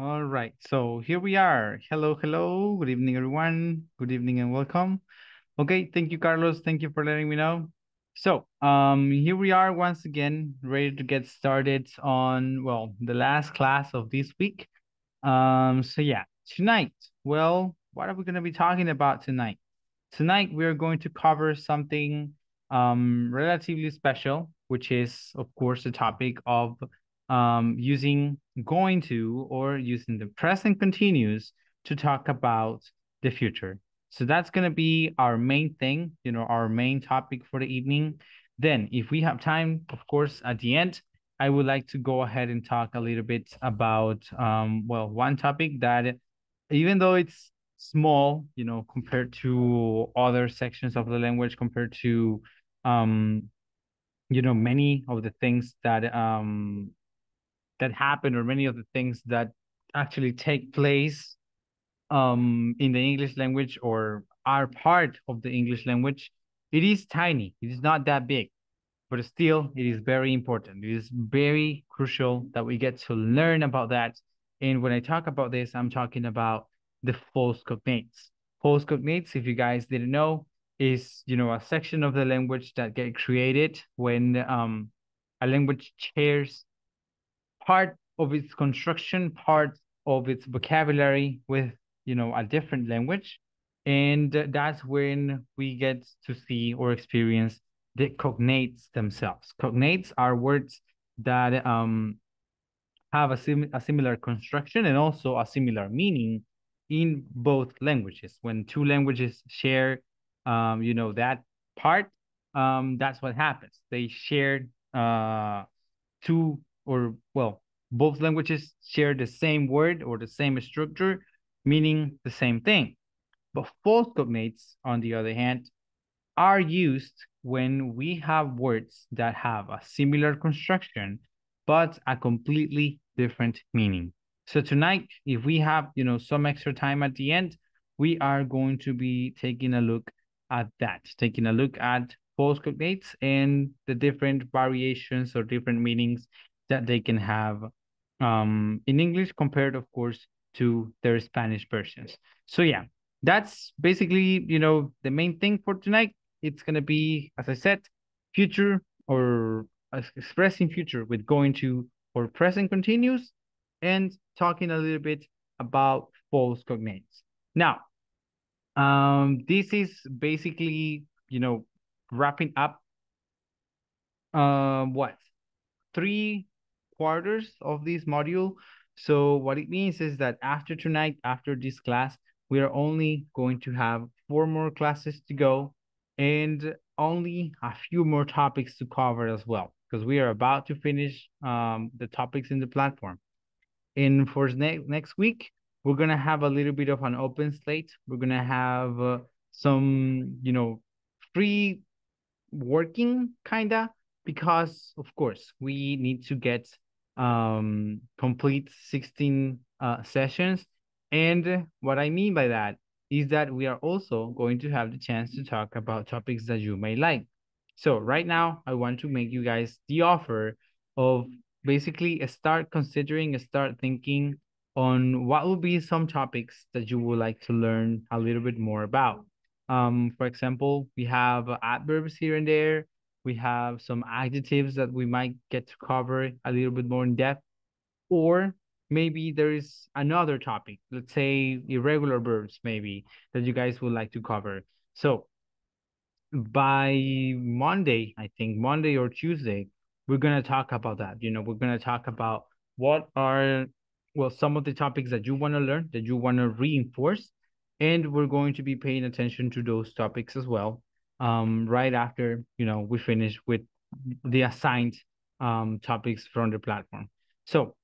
All right, so here we are. Hello, hello. Good evening, everyone. Good evening and welcome. Okay, thank you, Carlos. Thank you for letting me know. So um, here we are once again, ready to get started on, well, the last class of this week. Um, so yeah, tonight, well, what are we going to be talking about tonight? Tonight, we are going to cover something um, relatively special, which is, of course, the topic of um, using going to or using the present continuous to talk about the future. So that's going to be our main thing, you know, our main topic for the evening. Then if we have time, of course, at the end, I would like to go ahead and talk a little bit about, um, well, one topic that even though it's small, you know, compared to other sections of the language, compared to, um, you know, many of the things that um, that happen or many of the things that actually take place um, in the English language or are part of the English language, it is tiny. It is not that big, but still, it is very important. It is very crucial that we get to learn about that. And when I talk about this, I'm talking about the false cognates. False cognates, if you guys didn't know, is you know a section of the language that get created when um, a language shares part of its construction, part of its vocabulary with, you know, a different language. And that's when we get to see or experience the cognates themselves. Cognates are words that um, have a, sim- a similar construction and also a similar meaning in both languages. When two languages share, um, you know, that part, um, that's what happens. They share uh, two or well, both languages share the same word or the same structure, meaning the same thing. But false cognates, on the other hand, are used when we have words that have a similar construction, but a completely different meaning. So tonight, if we have, you know, some extra time at the end, we are going to be taking a look at that, taking a look at false cognates and the different variations or different meanings that they can have um, in English compared, of course, to their Spanish versions. So yeah, that's basically, you know, the main thing for tonight. It's going to be, as I said, future or expressing future with going to or present continuous and talking a little bit about false cognates. Now, um, this is basically, you know, wrapping up um, what? Three quarters of this module. So what it means is that after tonight, after this class, we are only going to have four more classes to go and only a few more topics to cover as well, because we are about to finish um, the topics in the platform. And for ne next week, we're going to have a little bit of an open slate. We're going to have uh, some, you know, free working kind of because, of course, we need to get um, complete 16 uh, sessions. And what I mean by that is that we are also going to have the chance to talk about topics that you may like. So right now, I want to make you guys the offer of basically start considering, start thinking on what will be some topics that you would like to learn a little bit more about. Um, for example, we have adverbs here and there. We have some adjectives that we might get to cover a little bit more in depth. Or maybe there is another topic, let's say irregular verbs, maybe that you guys would like to cover. So by Monday, I think Monday or Tuesday, we're going to talk about that. You know, we're going to talk about what are, well, some of the topics that you want to learn, that you want to reinforce. And we're going to be paying attention to those topics as well um, right after you know we finish with the assigned um, topics from the platform. So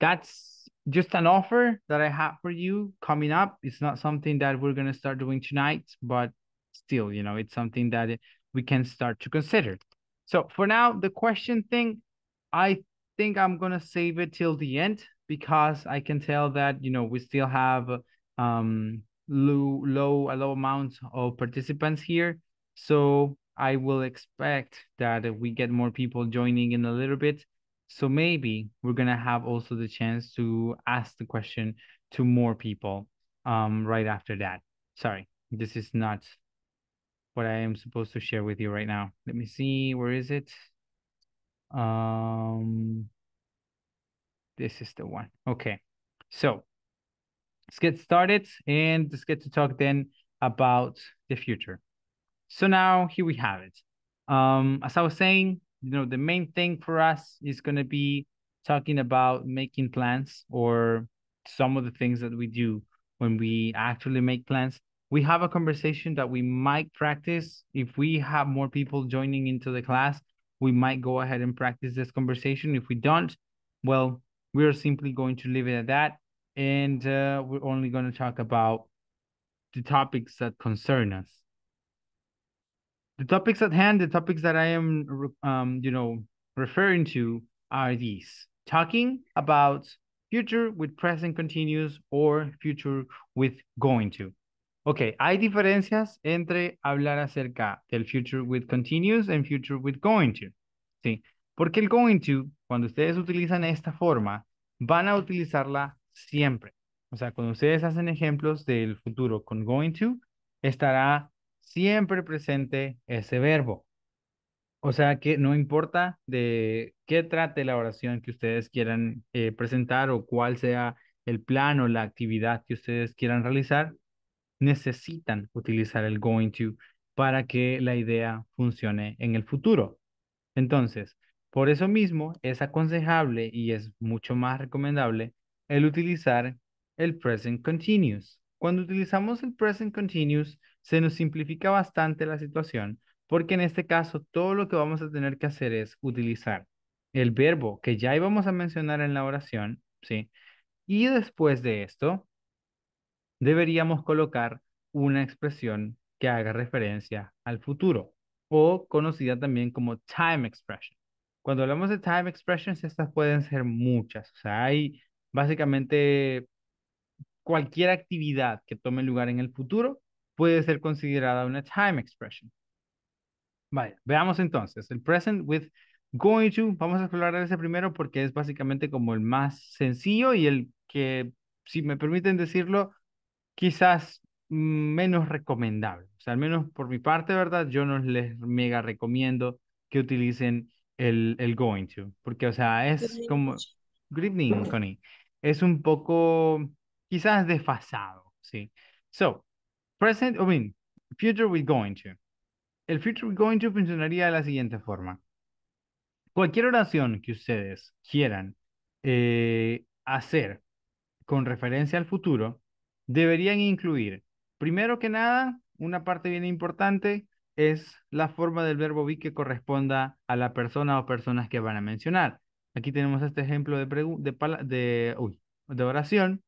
that's just an offer that I have for you coming up. It's not something that we're gonna start doing tonight, but still, you know, it's something that we can start to consider. So for now, the question thing, I think I'm gonna save it till the end because I can tell that you know we still have um low low a low amount of participants here. So I will expect that we get more people joining in a little bit. So maybe we're gonna have also the chance to ask the question to more people um, right after that. Sorry, this is not what I am supposed to share with you right now. Let me see, where is it? Um, this is the one. Okay, so let's get started and let's get to talk then about the future. So now here we have it. Um, as I was saying, you know, the main thing for us is going to be talking about making plans or some of the things that we do when we actually make plans. We have a conversation that we might practice. If we have more people joining into the class, we might go ahead and practice this conversation. If we don't, well, we're simply going to leave it at that. And uh, we're only going to talk about the topics that concern us the topics at hand, the topics that I am, um, you know, referring to are these: talking about future with present continuous or future with going to. Ok, hay diferencias entre hablar acerca del future with continuous and future with going to. Sí, porque el going to, cuando ustedes utilizan esta forma, van a utilizarla siempre. O sea, cuando ustedes hacen ejemplos del futuro con going to, estará siempre presente ese verbo. O sea que no importa de qué trate la oración que ustedes quieran eh, presentar o cuál sea el plan o la actividad que ustedes quieran realizar, necesitan utilizar el going to para que la idea funcione en el futuro. Entonces, por eso mismo es aconsejable y es mucho más recomendable el utilizar el present continuous. Cuando utilizamos el present continuous, se nos simplifica bastante la situación porque en este caso todo lo que vamos a tener que hacer es utilizar el verbo que ya íbamos a mencionar en la oración, ¿sí? Y después de esto, deberíamos colocar una expresión que haga referencia al futuro o conocida también como time expression. Cuando hablamos de time expressions, estas pueden ser muchas. O sea, hay básicamente cualquier actividad que tome lugar en el futuro puede ser considerada una time expression. Vale, veamos entonces el present with going to. Vamos a explorar ese primero porque es básicamente como el más sencillo y el que, si me permiten decirlo, quizás menos recomendable. O sea, al menos por mi parte, ¿verdad? Yo no les mega recomiendo que utilicen el, el going to, porque, o sea, es como... Good evening, Connie. Es un poco quizás desfasado, ¿sí? So, Present, I mean, future we're going to. El future we're going to funcionaría de la siguiente forma. Cualquier oración que ustedes quieran eh, hacer con referencia al futuro, deberían incluir, primero que nada, una parte bien importante es la forma del verbo be que corresponda a la persona o personas que van a mencionar. Aquí tenemos este ejemplo de, de, de, de oración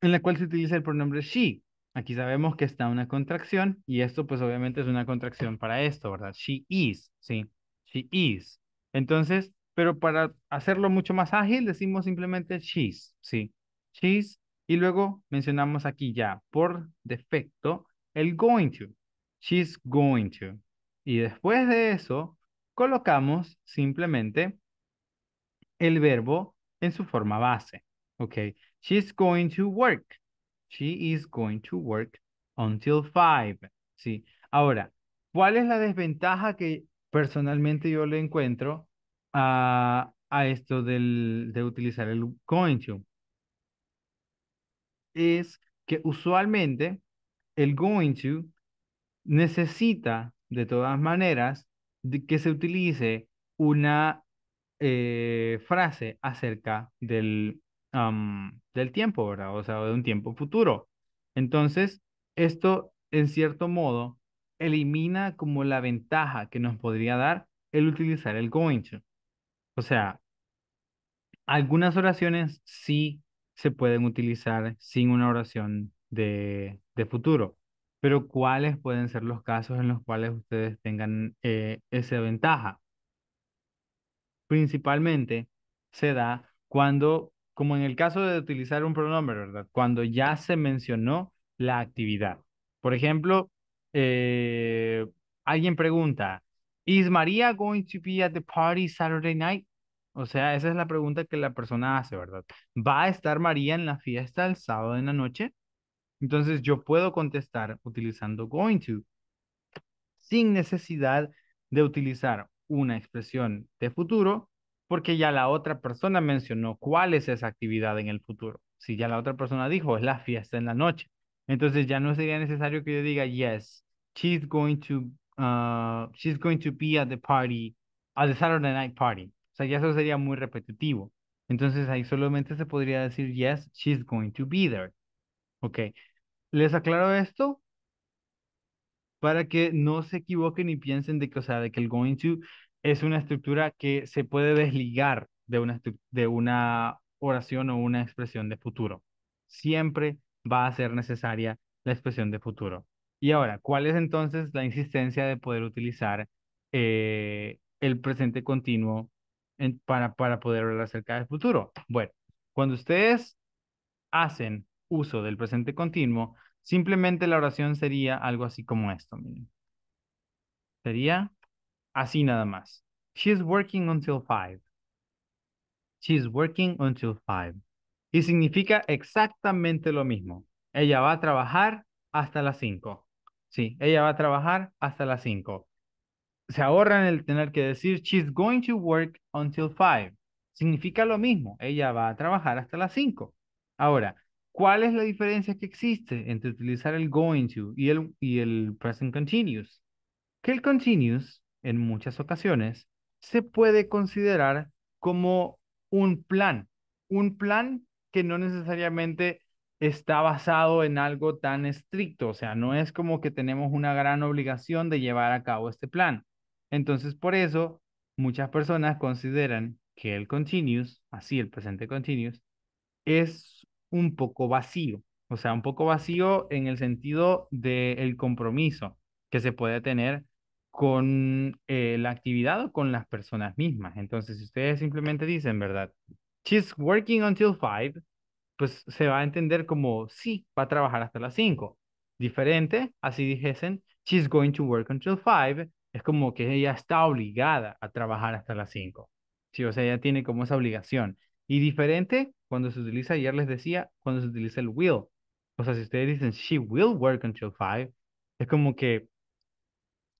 en la cual se utiliza el pronombre she. Aquí sabemos que está una contracción y esto pues obviamente es una contracción para esto, ¿verdad? She is, ¿sí? She is. Entonces, pero para hacerlo mucho más ágil decimos simplemente she's, ¿sí? She's y luego mencionamos aquí ya por defecto el going to. She's going to. Y después de eso colocamos simplemente el verbo en su forma base, ¿ok? She's going to work. She is going to work until five. Sí. Ahora, ¿cuál es la desventaja que personalmente yo le encuentro a, esto de utilizar el going to? Es que usualmente el going to necesita de todas maneras que se utilice una eh, frase acerca del, del tiempo, ¿verdad? O sea, de un tiempo futuro. Entonces, esto, en cierto modo, elimina como la ventaja que nos podría dar el utilizar el going to. O sea, algunas oraciones sí se pueden utilizar sin una oración de, de futuro, pero ¿cuáles pueden ser los casos en los cuales ustedes tengan eh, esa ventaja? Principalmente se da cuando como en el caso de utilizar un pronombre, ¿verdad? Cuando ya se mencionó la actividad. Por ejemplo, eh, alguien pregunta, ¿Is María going to be at the party Saturday night? O sea, esa es la pregunta que la persona hace, ¿verdad? ¿Va a estar María en la fiesta el sábado en la noche? Entonces yo puedo contestar utilizando going to sin necesidad de utilizar una expresión de futuro porque ya la otra persona mencionó cuál es esa actividad en el futuro. Si ya la otra persona dijo, es la fiesta en la noche. Entonces ya no sería necesario que yo diga, yes, she's going to, ah, she's going to be at the party, at the Saturday night party. O sea, ya eso sería muy repetitivo. Entonces ahí solamente se podría decir, yes, she's going to be there. Ok. Les aclaro esto para que no se equivoquen y piensen de que, o sea, de que el going to es una estructura que se puede desligar de una, de una oración o una expresión de futuro. Siempre va a ser necesaria la expresión de futuro. Y ahora, ¿cuál es entonces la insistencia de poder utilizar eh, el presente continuo para, para poder hablar acerca del futuro? Bueno, cuando ustedes hacen uso del presente continuo, simplemente la oración sería algo así como esto. Sería, Así nada más. She's working until five. She's working until five. Y significa exactamente lo mismo. Ella va a trabajar hasta las cinco. Sí, ella va a trabajar hasta las cinco. Se ahorra en el tener que decir she's going to work until five. Significa lo mismo. Ella va a trabajar hasta las cinco. Ahora, ¿cuál es la diferencia que existe entre utilizar el going to y el, y el present continuous? Que el continuous en muchas ocasiones, se puede considerar como un plan, un plan que no necesariamente está basado en algo tan estricto, o sea, no es como que tenemos una gran obligación de llevar a cabo este plan. Entonces, por eso, muchas personas consideran que el continuous, así el presente continuous, es un poco vacío, o sea, un poco vacío en el sentido del compromiso que se puede tener con eh, la actividad o con las personas mismas. Entonces, si ustedes simplemente dicen, ¿verdad? She's working until five, pues se va a entender como, sí, va a trabajar hasta las cinco. Diferente, así dijesen, she's going to work until five, es como que ella está obligada a trabajar hasta las cinco. Sí, o sea, ella tiene como esa obligación. Y diferente cuando se utiliza, ayer les decía, cuando se utiliza el will. O sea, si ustedes dicen, she will work until five, es como que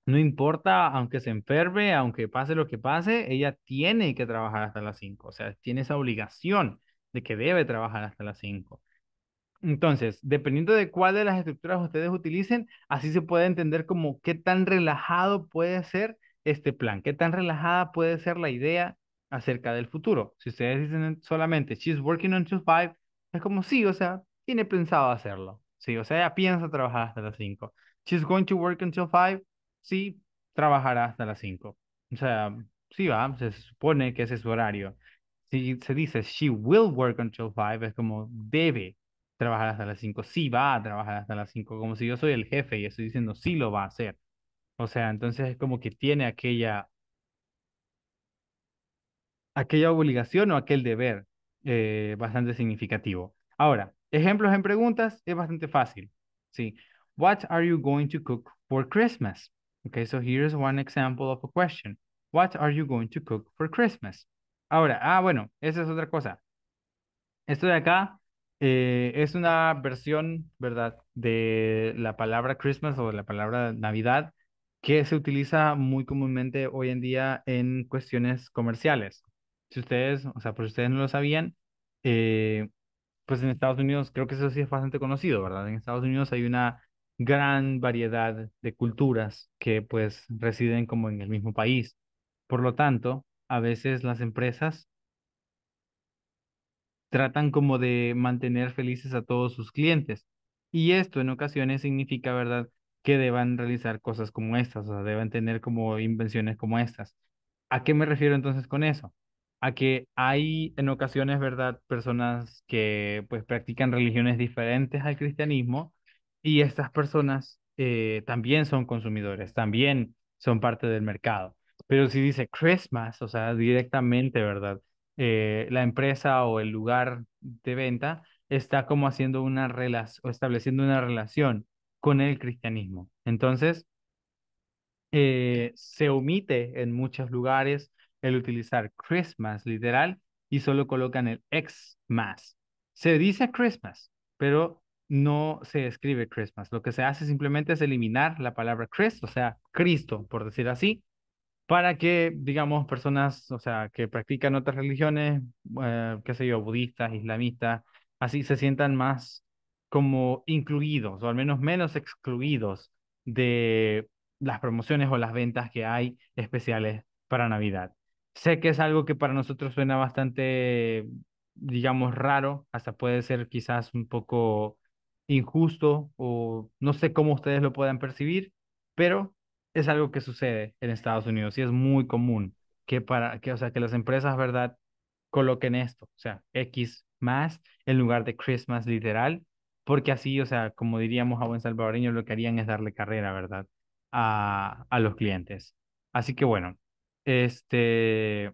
no importa, aunque se enferme, aunque pase lo que pase, ella tiene que trabajar hasta las 5, o sea, tiene esa obligación de que debe trabajar hasta las 5. Entonces, dependiendo de cuál de las estructuras ustedes utilicen, así se puede entender como qué tan relajado puede ser este plan, qué tan relajada puede ser la idea acerca del futuro. Si ustedes dicen solamente, she's working until five, es como sí, o sea, tiene pensado hacerlo. Sí, o sea, ella piensa trabajar hasta las 5. She's going to work until 5, sí trabajará hasta las 5. O sea, sí va, se supone que ese es su horario. Si se dice she will work until 5, es como debe trabajar hasta las 5, sí va a trabajar hasta las 5, como si yo soy el jefe y estoy diciendo sí lo va a hacer. O sea, entonces es como que tiene aquella aquella obligación o aquel deber eh, bastante significativo. Ahora, ejemplos en preguntas es bastante fácil. Sí. What are you going to cook for Christmas? Okay, so here's one example of a question. What are you going to cook for Christmas? Ahora, ah, bueno, esa es otra cosa. Esto de acá eh, es una versión, ¿verdad? De la palabra Christmas o de la palabra Navidad que se utiliza muy comúnmente hoy en día en cuestiones comerciales. Si ustedes, o sea, por si ustedes no lo sabían, eh, pues en Estados Unidos creo que eso sí es bastante conocido, ¿verdad? En Estados Unidos hay una gran variedad de culturas que pues residen como en el mismo país. Por lo tanto, a veces las empresas tratan como de mantener felices a todos sus clientes. Y esto en ocasiones significa, ¿verdad?, que deban realizar cosas como estas, o sea, deben tener como invenciones como estas. ¿A qué me refiero entonces con eso? A que hay en ocasiones, ¿verdad?, personas que pues practican religiones diferentes al cristianismo y estas personas eh, también son consumidores, también son parte del mercado. Pero si dice Christmas, o sea, directamente, ¿verdad? Eh, la empresa o el lugar de venta está como haciendo una relación o estableciendo una relación con el cristianismo. Entonces, eh, se omite en muchos lugares el utilizar Christmas literal y solo colocan el ex más. Se dice Christmas, pero no se escribe Christmas. Lo que se hace simplemente es eliminar la palabra Christ, o sea, Cristo, por decir así, para que, digamos, personas, o sea, que practican otras religiones, eh, qué sé yo, budistas, islamistas, así se sientan más como incluidos, o al menos menos excluidos de las promociones o las ventas que hay especiales para Navidad. Sé que es algo que para nosotros suena bastante, digamos, raro, hasta puede ser quizás un poco injusto o no sé cómo ustedes lo puedan percibir, pero es algo que sucede en Estados Unidos y es muy común que para que o sea que las empresas, ¿verdad?, coloquen esto, o sea, X más en lugar de Christmas literal, porque así, o sea, como diríamos a buen salvadoreño, lo que harían es darle carrera, ¿verdad?, a, a los clientes. Así que bueno, este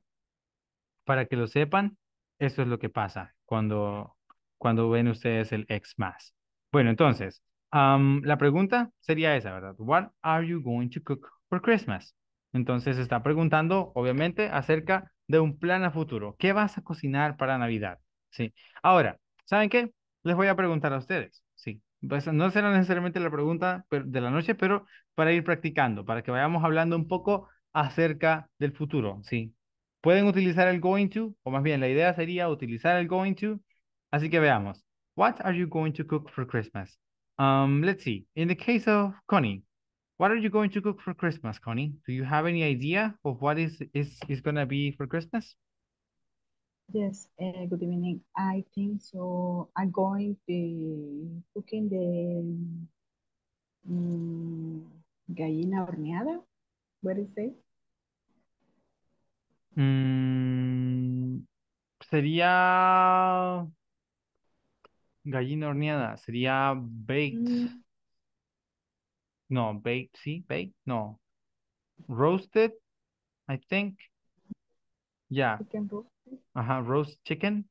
para que lo sepan, eso es lo que pasa cuando cuando ven ustedes el X más. Bueno, entonces, la pregunta sería esa, ¿verdad? What are you going to cook for Christmas? Entonces está preguntando, obviamente, acerca de un plan a futuro. ¿Qué vas a cocinar para Navidad? Sí. Ahora, ¿saben qué? Les voy a preguntar a ustedes. Sí. Pues, no será necesariamente la pregunta de la noche, pero para ir practicando, para que vayamos hablando un poco acerca del futuro. Sí. Pueden utilizar el going to, o más bien la idea sería utilizar el going to. Así que veamos. what are you going to cook for Christmas? Um, let's see. In the case of Connie, what are you going to cook for Christmas, Connie? Do you have any idea of what is is is gonna be for Christmas? Yes. Uh, good evening. I think so. I'm going to cooking the um, gallina horneada. What is it? Mm, sería Gallina horneada, sería baked. Mm. No, baked, sí, baked, no. Roasted, I think. Yeah. roast. Ajá, roast chicken.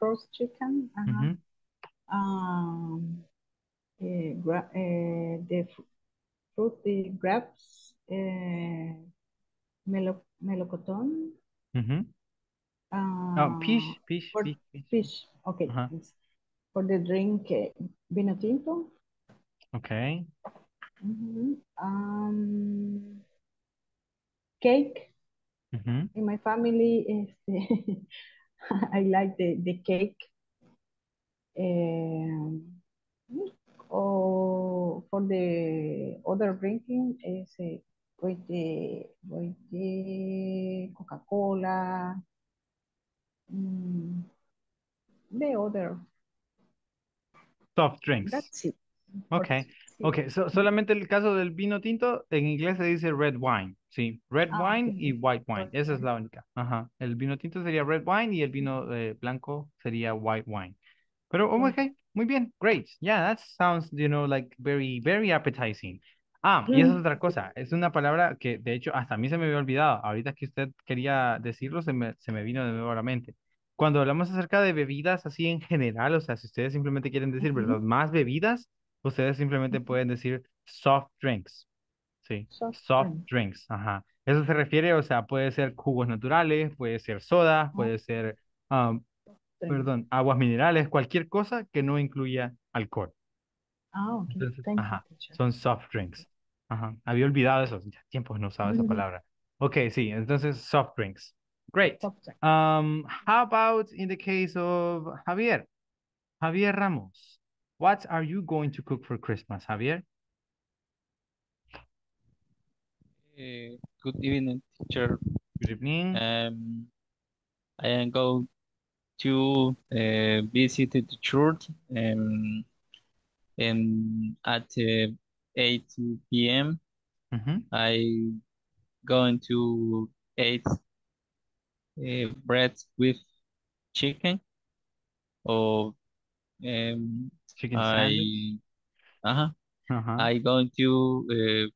Roast chicken, ajá. um, eh, eh, the fruity grapes, eh, melo melocotón. Ah, ah fish fish peach, peach, peach, peach. okay for the drink vino tinto. Okay. Mm um, cake. Mm -hmm. In my family, este, I like the, the cake. Um, O for the other drinking is with the with the Coca Cola. Mm, the other Soft drinks. ok, ok, Okay. Okay, so, solamente el caso del vino tinto, en inglés se dice red wine, sí, red ah, wine y white wine, esa es la única. Ajá, el vino tinto sería red wine y el vino eh, blanco sería white wine. Pero, okay, muy bien, great. Yeah, that sounds, you know, like very, very appetizing. Ah, y esa es mm. otra cosa, es una palabra que de hecho hasta a mí se me había olvidado, ahorita que usted quería decirlo se me, se me vino de nuevo a la mente cuando hablamos acerca de bebidas así en general, o sea, si ustedes simplemente quieren decir, ¿verdad? Más bebidas, ustedes simplemente pueden decir soft drinks. Sí, soft, drinks. ajá. Eso se refiere, o sea, puede ser jugos naturales, puede ser soda, puede ser, ah, perdón, aguas minerales, cualquier cosa que no incluya alcohol. Ah, ok. Entonces, ajá, son soft drinks. Ajá, había olvidado eso, ya tiempo no usaba esa palabra. Ok, sí, entonces soft drinks. Great. Um, how about in the case of Javier? Javier Ramos, what are you going to cook for Christmas, Javier? Uh, good evening, teacher. Good evening. Um, I am going to uh, visit the church um, and um, at uh, 8 p.m. Mm -hmm. I going to 8 Eh, bread with chicken o em, Chicken sandwich. ajá, I'm going to eh,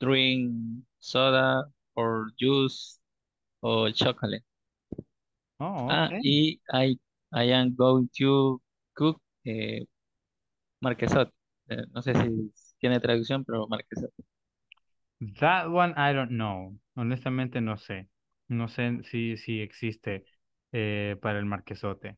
drink soda or juice or chocolate. Oh, Ah, y I I am going to cook eh, marquesot. Eh, no sé si tiene traducción, pero marquesot. That one I don't know. Honestamente no sé. No sé si, si existe eh, para el marquesote.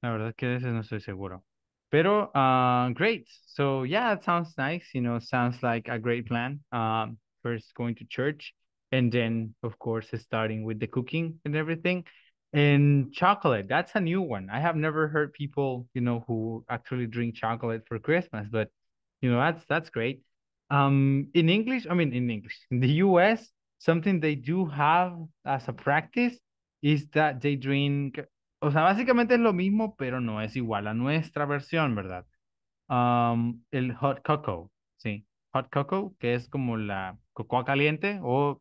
La verdad es que a veces no estoy seguro. Pero, uh, great. So, yeah, it sounds nice. You know, sounds like a great plan. Um, first going to church and then, of course, starting with the cooking and everything. And chocolate, that's a new one. I have never heard people, you know, who actually drink chocolate for Christmas, but, you know, that's that's great. Um, in English, I mean, in English, in the US, something they do have as a practice is that they drink, o sea, básicamente es lo mismo, pero no es igual a nuestra versión, ¿verdad? Um, el hot cocoa, sí, hot cocoa, que es como la cocoa caliente o,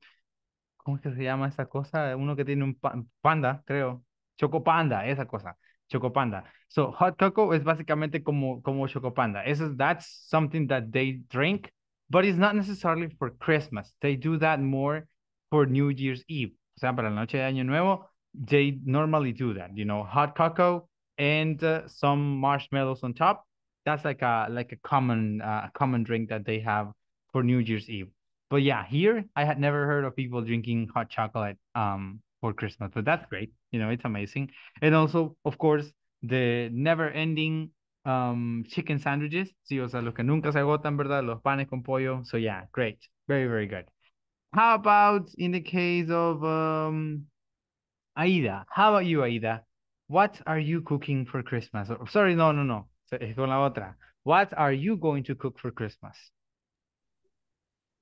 ¿cómo se llama esa cosa? Uno que tiene un panda, creo, chocopanda, esa cosa. Chocopanda. So hot cocoa es básicamente como como chocopanda. Eso that's something that they drink, but it's not necessarily for Christmas. They do that more for New Year's Eve. O sea, para la noche de Año Nuevo, they normally do that, you know, hot cocoa and uh, some marshmallows on top. That's like a like a common uh, common drink that they have for New Year's Eve. But yeah, here I had never heard of people drinking hot chocolate um for Christmas, but that's great. You know, it's amazing. And also, of course, the never-ending um chicken sandwiches. Sí, o sea, los que nunca se agotan, ¿verdad? Los panes con pollo. So yeah, great. Very, very good. How about in the case of um, Aida? How about you, Aida? What are you cooking for Christmas? Oh, sorry, no, no, no. Eh, con la otra. What are you going to cook for Christmas?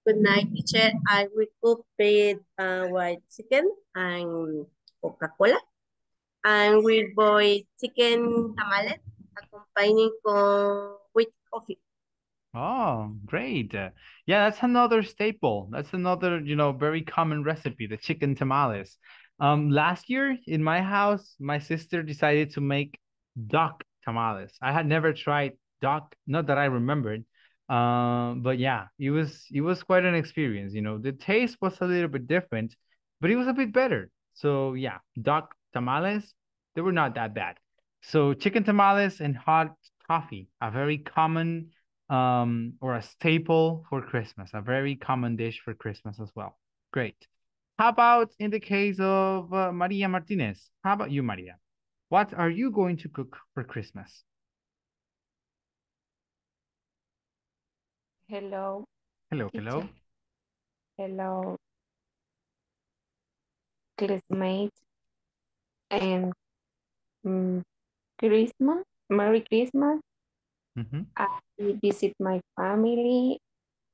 Good night, teacher. I will cook with uh, white chicken and Coca-Cola. And we'll boil chicken tamales accompanying con, with coffee. Oh, great. Uh, yeah, that's another staple. That's another, you know, very common recipe, the chicken tamales. Um, last year in my house, my sister decided to make duck tamales. I had never tried duck, not that I remembered. Um, but yeah, it was it was quite an experience, you know. The taste was a little bit different, but it was a bit better. So yeah, duck tamales, they were not that bad. So chicken tamales and hot coffee, a very common um, or a staple for Christmas, a very common dish for Christmas as well. Great. How about in the case of uh, Maria Martinez? How about you, Maria? What are you going to cook for Christmas? Hello. Hello, hello. Hello, classmate. And um, Christmas, Merry Christmas Mm -hmm. I visit my family.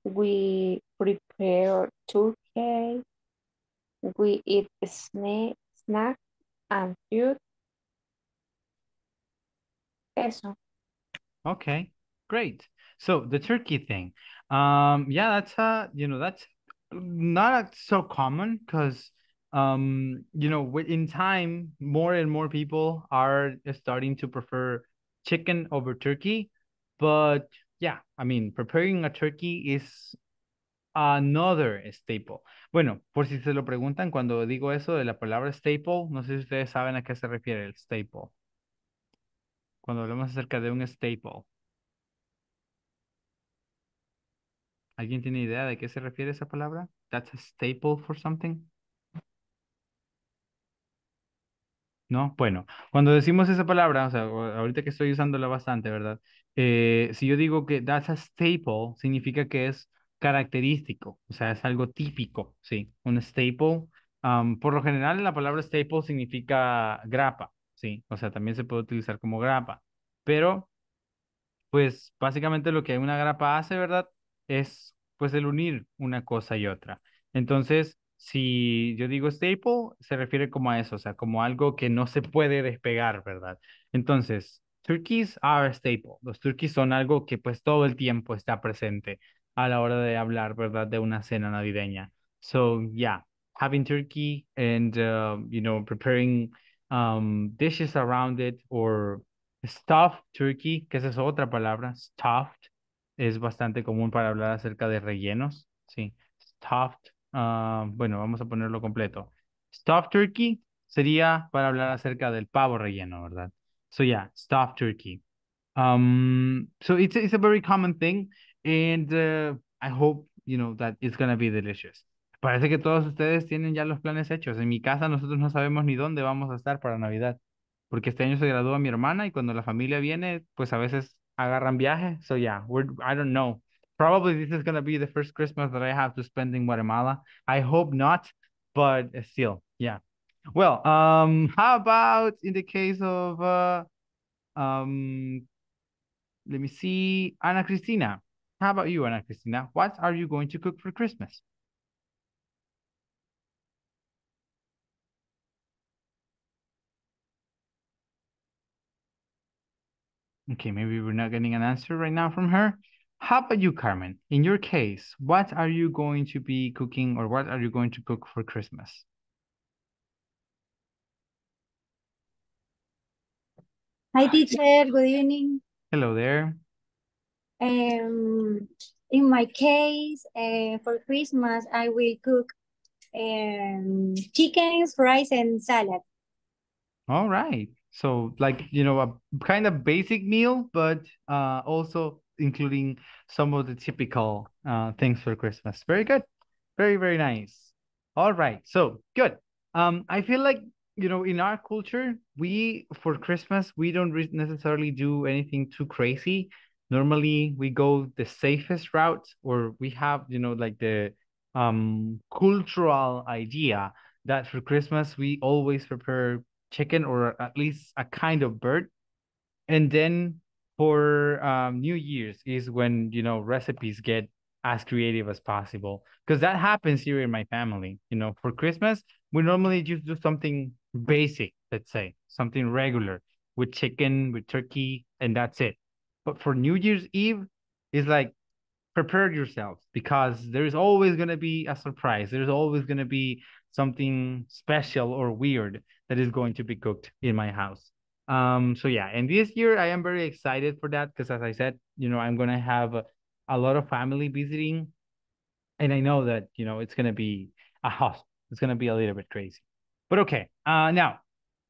We prepare turkey. We eat snack, snack and food. Eso. Okay, great. So the turkey thing, um, yeah, that's uh, you know, that's not so common because um, you know, in time, more and more people are starting to prefer chicken over turkey. But yeah, I mean, preparing a turkey is another staple. Bueno, por si se lo preguntan, cuando digo eso de la palabra staple, no sé si ustedes saben a qué se refiere el staple. Cuando hablamos acerca de un staple. ¿Alguien tiene idea de qué se refiere esa palabra? That's a staple for something. ¿no? Bueno, cuando decimos esa palabra, o sea, ahorita que estoy usándola bastante, ¿verdad? Eh, si yo digo que that's a staple, significa que es característico, o sea, es algo típico, ¿sí? Un staple. por lo general, la palabra staple significa grapa, ¿sí? O sea, también se puede utilizar como grapa. Pero, pues, básicamente lo que una grapa hace, ¿verdad? Es, pues, el unir una cosa y otra. Entonces, si yo digo staple, se refiere como a eso, o sea, como algo que no se puede despegar, ¿verdad? Entonces, turkeys are staple. Los turkeys son algo que pues todo el tiempo está presente a la hora de hablar, ¿verdad? De una cena navideña. So, yeah, having turkey and, uh, you know, preparing um, dishes around it or stuffed turkey, que esa es otra palabra, stuffed, es bastante común para hablar acerca de rellenos, sí, stuffed Ah, bueno, vamos a ponerlo completo. Stop turkey sería para hablar acerca del pavo relleno, ¿verdad? So yeah, Stop turkey. Um, so it's a very common thing, and uh, I hope you know that it's going to be delicious. Parece que todos ustedes tienen ya los planes hechos. En mi casa nosotros no sabemos ni dónde vamos a estar para Navidad, porque este año se gradúa mi hermana y cuando la familia viene, pues a veces agarran viaje. So yeah, we're I don't know probably this is gonna be the first Christmas that I have to spend in Guatemala. I hope not, but still, yeah. Well, um, how about in the case of uh, um, let me see, Ana Cristina. How about you, Ana Cristina? What are you going to cook for Christmas? Okay, maybe we're not getting an answer right now from her. How about you, Carmen? In your case, what are you going to be cooking or what are you going to cook for Christmas? Hi, teacher. Good evening. Hello there. Um, in my case, uh, for Christmas, I will cook um, chickens, rice, and salad. All right. So like, you know, a kind of basic meal, but uh, also including some of the typical uh, things for Christmas. Very good. Very, very nice. All right. So good. Um, I feel like, you know, in our culture, we, for Christmas, we don't re- necessarily do anything too crazy. Normally, we go the safest route or we have, you know, like the um, cultural idea that for Christmas, we always prepare chicken or at least a kind of bird. And then for um, New Year's is when you know recipes get as creative as possible because that happens here in my family. You know, for Christmas we normally just do something basic, let's say something regular with chicken, with turkey, and that's it. But for New Year's Eve, it's like prepare yourselves because there is always going to be a surprise. There's always going to be something special or weird that is going to be cooked in my house. Um, so yeah, and this year I am very excited for that because as I said, you know, I'm gonna have a, a, lot of family visiting, and I know that you know it's gonna be a house. It's gonna be a little bit crazy, but okay. Uh, now,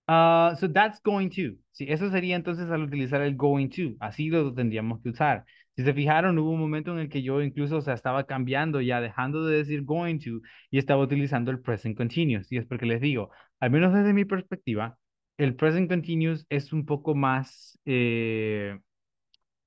uh, so that's going to. Sí, eso sería entonces al utilizar el going to. Así lo tendríamos que usar. Si se fijaron, hubo un momento en el que yo incluso o sea, estaba cambiando ya, dejando de decir going to y estaba utilizando el present continuous. Y es porque les digo, al menos desde mi perspectiva, el present continuous es un poco más eh,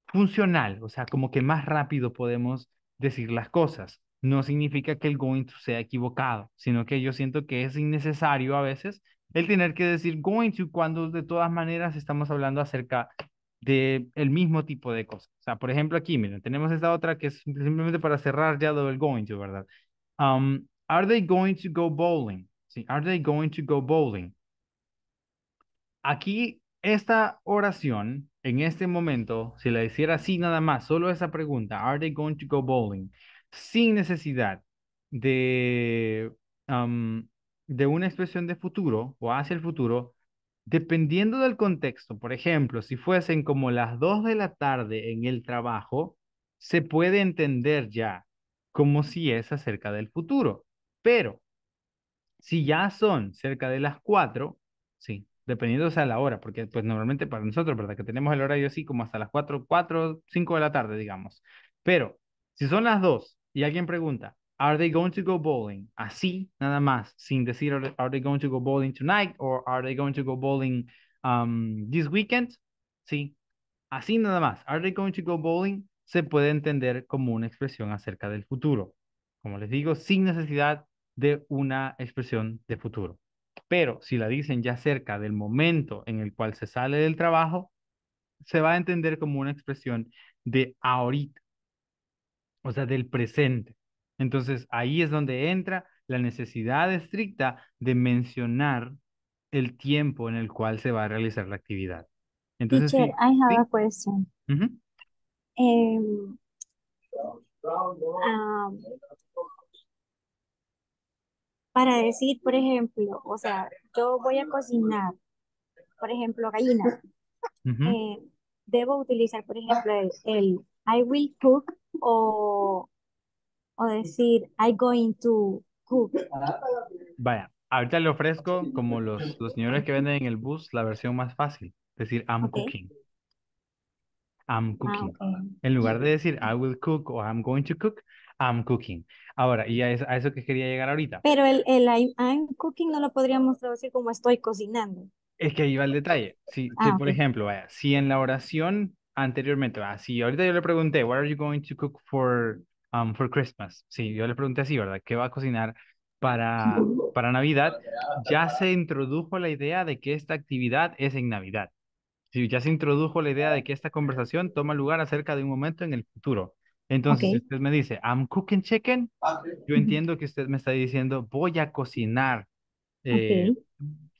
funcional, o sea, como que más rápido podemos decir las cosas. No significa que el going to sea equivocado, sino que yo siento que es innecesario a veces el tener que decir going to cuando de todas maneras estamos hablando acerca de el mismo tipo de cosas. O sea, por ejemplo, aquí, miren, tenemos esta otra que es simplemente para cerrar ya del going to, ¿verdad? Um, are they going to go bowling? Sí, are they going to go bowling? aquí esta oración, en este momento, si la hiciera así nada más, solo esa pregunta, ¿are they going to go bowling? Sin necesidad de, de una expresión de futuro o hacia el futuro, dependiendo del contexto, por ejemplo, si fuesen como las 2 de la tarde en el trabajo, se puede entender ya como si es acerca del futuro. Pero si ya son cerca de las 4, sí, dependiendo de la hora, porque pues normalmente para nosotros, ¿verdad? Que tenemos el horario así como hasta las 4, 4, 5 de la tarde, digamos. Pero si son las 2 y alguien pregunta, ¿Are they going to go bowling? Así, nada más, sin decir, ¿Are they going to go bowling tonight? ¿Or are they going to go bowling um, this weekend? Sí, así nada más, ¿Are they going to go bowling? Se puede entender como una expresión acerca del futuro. Como les digo, sin necesidad de una expresión de futuro pero si la dicen ya cerca del momento en el cual se sale del trabajo, se va a entender como una expresión de ahorita, o sea, del presente. Entonces ahí es donde entra la necesidad estricta de mencionar el tiempo en el cual se va a realizar la actividad. Entonces, I have a question para decir, por ejemplo, o sea, yo voy a cocinar, por ejemplo, gallina. Eh, debo utilizar, por ejemplo, el, I will cook o, o decir I going to cook. Vaya, ahorita le ofrezco, como los, los señores que venden en el bus, la versión más fácil, decir I'm cooking. I'm ah, cooking. En lugar de decir I will cook o I'm going to cook, I'm cooking. Ahora, y a eso, a eso que quería llegar ahorita. Pero el, el I'm, cooking no lo podríamos traducir como estoy cocinando. Es que ahí va el detalle. Si, ah, Por ejemplo, vaya, si en la oración anteriormente, si ahorita yo le pregunté, what are you going to cook for, um, for Christmas? Sí, yo le pregunté así, ¿verdad? ¿Qué va a cocinar para, para Navidad? Ya se introdujo la idea de que esta actividad es en Navidad. Sí, ya se introdujo la idea de que esta conversación toma lugar acerca de un momento en el futuro. Entonces, usted me dice, I'm cooking chicken. Yo entiendo que usted me está diciendo, voy a cocinar. Eh,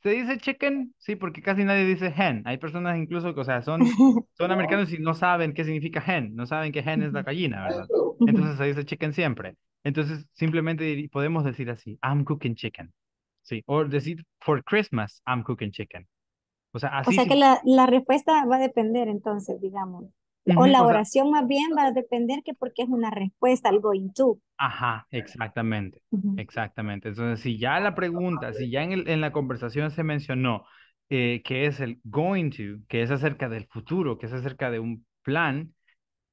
¿Se dice chicken? Sí, porque casi nadie dice hen. Hay personas incluso que, o sea, son, son americanos y no saben qué significa hen. No saben que hen es la gallina, ¿verdad? Entonces se dice chicken siempre. Entonces simplemente podemos decir así, I'm cooking chicken. Sí, o decir, for Christmas, I'm cooking chicken. O sea, así o sea que la, la respuesta va a depender entonces, digamos o la oración más bien va a depender que porque es una respuesta al going to. Ajá, exactamente, exactamente. Entonces, si ya la pregunta, si ya en, en la conversación se mencionó eh, que es el going to, que es acerca del futuro, que es acerca de un plan,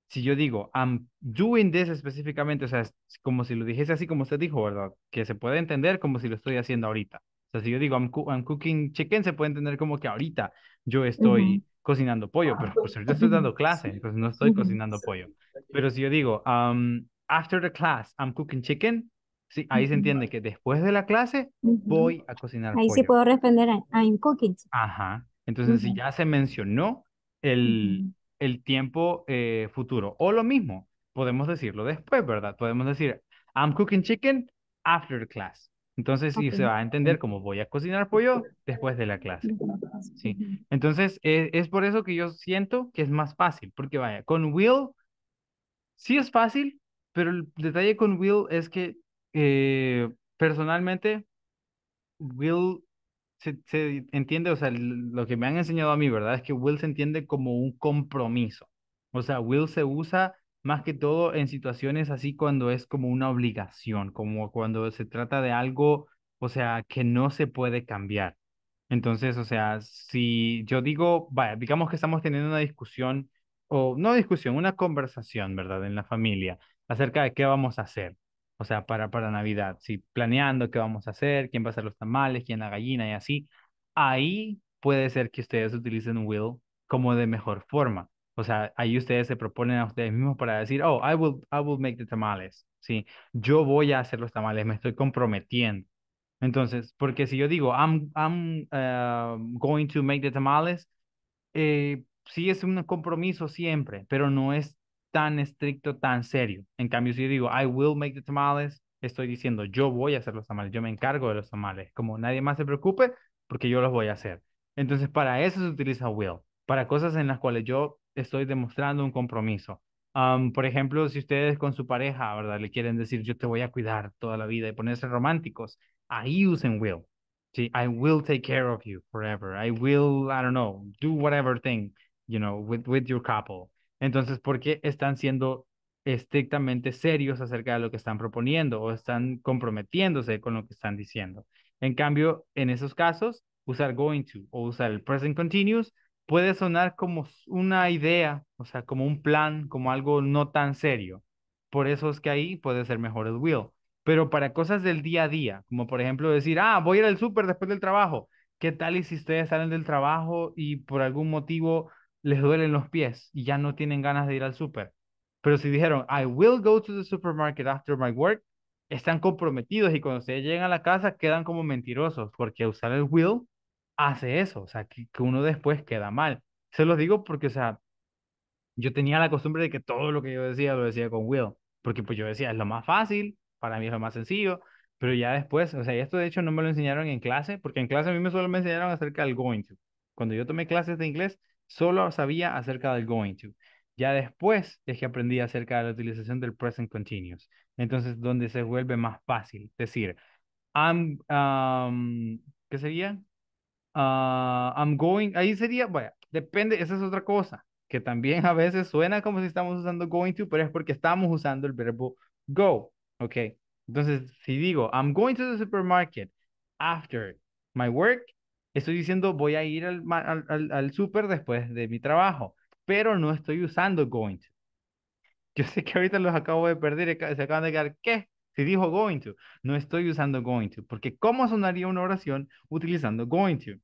si yo digo, I'm doing this específicamente, o sea, como si lo dijese así como usted dijo, ¿verdad? Que se puede entender como si lo estoy haciendo ahorita. O sea, si yo digo, I'm, I'm cooking chicken, se puede entender como que ahorita yo estoy cocinando pollo, pero pues ahorita estoy dando clase, pues no estoy cocinando pollo. Pero si yo digo, after the class, I'm cooking chicken, sí, ahí se entiende que después de la clase voy a cocinar ahí pollo. Ahí sí puedo responder, I'm cooking. Ajá. Entonces, si ya se mencionó el, el tiempo eh, futuro, o lo mismo, podemos decirlo después, ¿verdad? Podemos decir, I'm cooking chicken after the class. Entonces, se va a entender cómo voy a cocinar pollo después de la clase. Sí. Entonces, e, es, por eso que yo siento que es más fácil, porque vaya, con will sí es fácil, pero el detalle con will es que eh, personalmente will se, se, entiende, o sea, lo que me han enseñado a mí, ¿verdad? Es que will se entiende como un compromiso. O sea, will se usa más que todo en situaciones así cuando es como una obligación, como cuando se trata de algo, o sea, que no se puede cambiar. Entonces, o sea, si yo digo, vaya, digamos que estamos teniendo una discusión, o no discusión, una conversación, ¿verdad?, en la familia acerca de qué vamos a hacer, o sea, para, para Navidad, si planeando qué vamos a hacer, quién va a hacer los tamales, quién la gallina y así, ahí puede ser que ustedes utilicen Will como de mejor forma. O sea, ahí ustedes se proponen a ustedes mismos para decir, oh, I will, I will make the tamales. Sí, yo voy a hacer los tamales, me estoy comprometiendo. Entonces, porque si yo digo, I'm, I'm um, going to make the tamales, eh, sí es un compromiso siempre, pero no es tan estricto, tan serio. En cambio, si yo digo, I will make the tamales, estoy diciendo, yo voy a hacer los tamales, yo me encargo de los tamales. Como nadie más se preocupe, porque yo los voy a hacer. Entonces, para eso se utiliza will. Para cosas en las cuales yo estoy demostrando un compromiso. por ejemplo, si ustedes con su pareja, ¿verdad? Le quieren decir, yo te voy a cuidar toda la vida y ponerse románticos, ahí usen will. I will take care of you forever. I will, I don't know, do whatever thing, you know, with, with your couple. Entonces, ¿por qué están siendo estrictamente serios acerca de lo que están proponiendo o están comprometiéndose con lo que están diciendo? En cambio, en esos casos, usar going to o usar el present continuous puede sonar como una idea, o sea, como un plan, como algo no tan serio. Por eso es que ahí puede ser mejor el will. Pero para cosas del día a día, como por ejemplo decir, ah, voy a ir al súper después del trabajo. ¿Qué tal si ustedes salen del trabajo y por algún motivo les duelen los pies y ya no tienen ganas de ir al súper? Pero si dijeron, I will go to the supermarket after my work, están comprometidos y cuando ustedes llegan a la casa quedan como mentirosos porque usar el will hace eso, o sea, que, uno después queda mal. Se los digo porque, o sea, yo tenía la costumbre de que todo lo que yo decía lo decía con Will, porque pues yo decía, es lo más fácil, para mí es lo más sencillo, pero ya después, o sea, esto de hecho no me lo enseñaron en clase, porque en clase a mí me solo me enseñaron acerca del going to. Cuando yo tomé clases de inglés, solo sabía acerca del going to. Ya después es que aprendí acerca de la utilización del present continuous. Entonces, donde se vuelve más fácil decir, I'm, um, ¿qué sería? Ah, I'm going, ahí sería, vaya, depende, esa es otra cosa, que también a veces suena como si estamos usando going to, pero es porque estamos usando el verbo go, ¿ok? Entonces, si digo, I'm going to the supermarket after my work, estoy diciendo voy a ir al, al, después de mi trabajo, pero no estoy usando going to. Yo sé que ahorita los acabo de perder, se acaban de quedar, ¿qué? Si dijo going to, no estoy usando going to, porque ¿cómo sonaría una oración utilizando going to?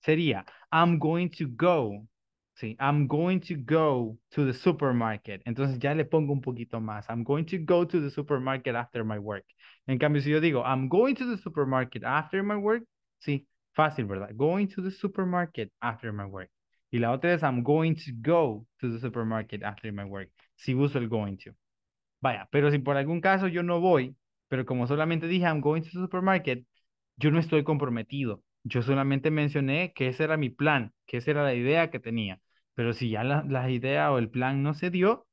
Sería, I'm going to go. Sí, I'm going to go to the supermarket. Entonces ya le pongo un poquito más. I'm going to go to the supermarket after my work. En cambio, si yo digo, I'm going to the supermarket after my work, sí, fácil, ¿verdad? Going to the supermarket after my work. Y la otra es, I'm going to go to the supermarket after my work. Si uso el going to. Vaya, pero si por algún caso yo no voy, pero como solamente dije, I'm going to the supermarket, yo no estoy comprometido. Yo solamente mencioné que ese era mi plan, que esa era la idea que tenía. Pero si ya la, idea o el plan no se dio,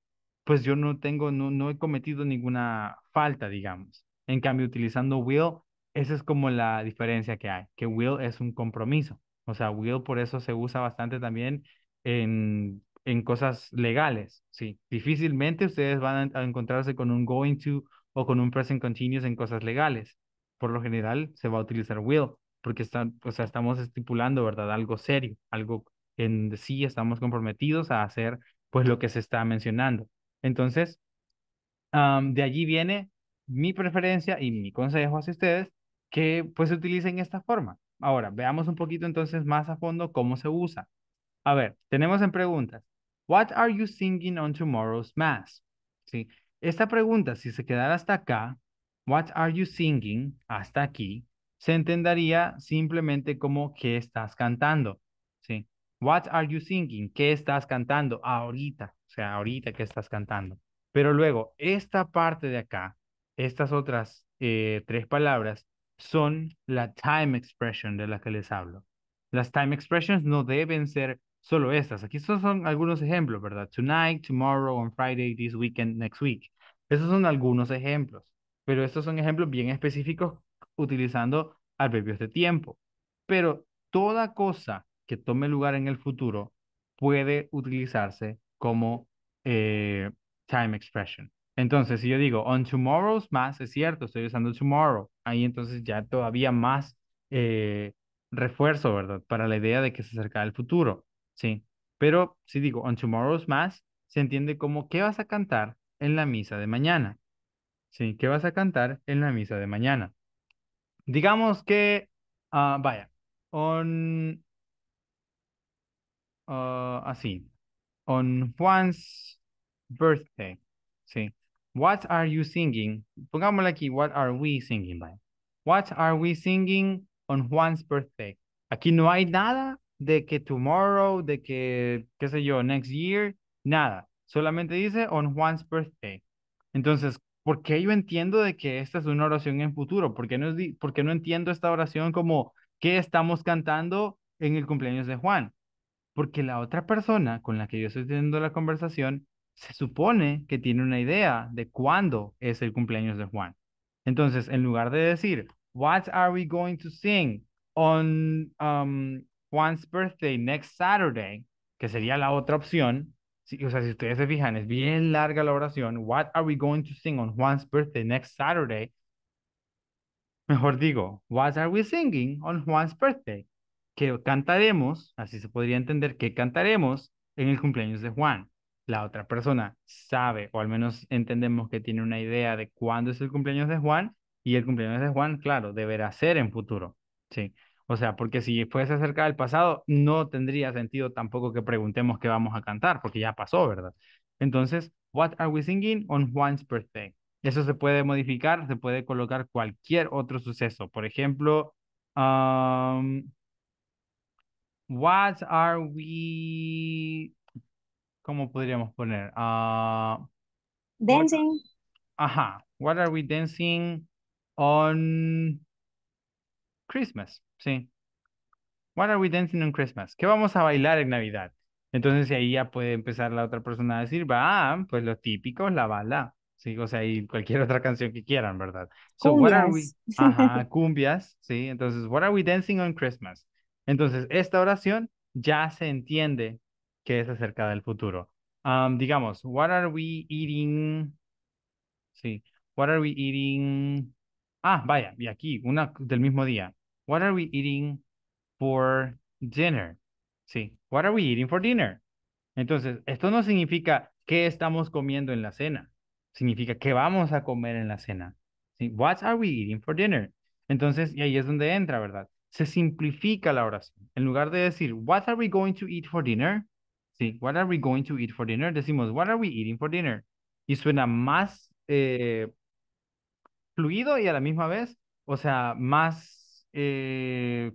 pues yo no tengo, no, no he cometido ninguna falta, digamos. En cambio, utilizando will, esa es como la diferencia que hay, que will es un compromiso. O sea, will por eso se usa bastante también en en cosas legales, ¿sí? Difícilmente ustedes van a encontrarse con un going to o con un present continuous en cosas legales. Por lo general se va a utilizar will, porque o sea, estamos estipulando, ¿verdad? Algo serio, algo en sí estamos comprometidos a hacer pues lo que se está mencionando. Entonces, de allí viene mi preferencia y mi consejo hacia ustedes que pues utilicen esta forma. Ahora, veamos un poquito entonces más a fondo cómo se usa. A ver, tenemos en preguntas. What are you singing on tomorrow's mass? ¿Sí? Esta pregunta, si se quedara hasta acá, what are you singing, hasta aquí, se entendería simplemente como qué estás cantando. ¿Sí? What are you singing? ¿Qué estás cantando ahorita? O sea, ahorita qué estás cantando. Pero luego, esta parte de acá, estas otras eh, tres palabras, son la time expression de la que les hablo. Las time expressions no deben ser solo estas. Aquí son algunos ejemplos, ¿verdad? Tonight, tomorrow, on Friday, this weekend, next week. Esos son algunos ejemplos, pero estos son ejemplos bien específicos utilizando adverbios de tiempo. Pero toda cosa que tome lugar en el futuro puede utilizarse como eh, time expression. Entonces, si yo digo on tomorrow's más, es cierto, estoy usando tomorrow. Ahí entonces ya todavía más eh, refuerzo, ¿verdad? Para la idea de que se acerca el futuro. Sí, pero si digo On Tomorrow's Mass, se entiende como ¿qué vas a cantar en la misa de mañana? Sí, ¿qué vas a cantar en la misa de mañana? Digamos que, ah, vaya, on, ah, así, on Juan's birthday, sí. What are you singing? Pongámosle aquí, what are we singing, by? What are we singing on Juan's birthday? Aquí no hay nada de que tomorrow, de que, qué sé yo, next year, nada. Solamente dice on Juan's birthday. Entonces, ¿por qué yo entiendo de que esta es una oración en futuro? ¿Por qué no, qué no entiendo esta oración como qué estamos cantando en el cumpleaños de Juan? Porque la otra persona con la que yo estoy teniendo la conversación se supone que tiene una idea de cuándo es el cumpleaños de Juan. Entonces, en lugar de decir, What are we going to sing on um, Juan's birthday next Saturday, que sería la otra opción. Si, o sea, si ustedes se fijan, es bien larga la oración. What are we going to sing on Juan's birthday next Saturday? Mejor digo, what are we singing on Juan's birthday? Que cantaremos, así se podría entender, que cantaremos en el cumpleaños de Juan. La otra persona sabe, o al menos entendemos que tiene una idea de cuándo es el cumpleaños de Juan, y el cumpleaños de Juan, claro, deberá ser en futuro. Sí. O sea, porque si fuese acerca del pasado, no tendría sentido tampoco que preguntemos qué vamos a cantar, porque ya pasó, ¿verdad? Entonces, What are we singing on Juan's birthday? Eso se puede modificar, se puede colocar cualquier otro suceso. Por ejemplo, ¿qué um, What are we... ¿Cómo podríamos poner? Ah, dancing. ajá. What are we dancing on Christmas? Sí. What are we dancing on Christmas? ¿Qué vamos a bailar en Navidad? Entonces ahí ya puede empezar la otra persona a decir, va, pues típico típico, la bala, sí, o sea, y cualquier otra canción que quieran, ¿verdad? So, cumbias. what are we, ajá, cumbias, sí, entonces, what are we dancing on Christmas? Entonces, esta oración ya se entiende que es acerca del futuro. Um, digamos, what are we eating? Sí, what are we eating? Ah, vaya, y aquí, una del mismo día. What are we eating for dinner? Sí, what are we eating for dinner? Entonces, esto no significa qué estamos comiendo en la cena. Significa qué vamos a comer en la cena. ¿Sí? What are we eating for dinner? Entonces, y ahí es donde entra, ¿verdad? Se simplifica la oración. En lugar de decir, what are we going to eat for dinner? Sí, what are we going to eat for dinner? Decimos, what are we eating for dinner? Y suena más eh, fluido y a la misma vez, o sea, más eh,